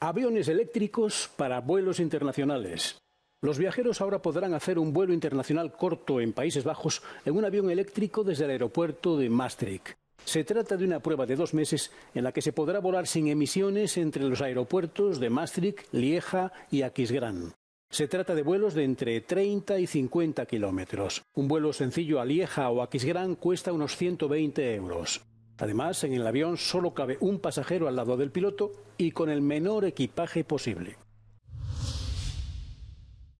Aviones eléctricos para vuelos internacionales. Los viajeros ahora podrán hacer un vuelo internacional corto en Países Bajos en un avión eléctrico desde el aeropuerto de Maastricht. Se trata de una prueba de dos meses en la que se podrá volar sin emisiones entre los aeropuertos de Maastricht, Lieja y Aquisgrán. Se trata de vuelos de entre 30 y 50 kilómetros. Un vuelo sencillo a Lieja o Aquisgrán cuesta unos 120 euros. Además, en el avión solo cabe un pasajero al lado del piloto y con el menor equipaje posible.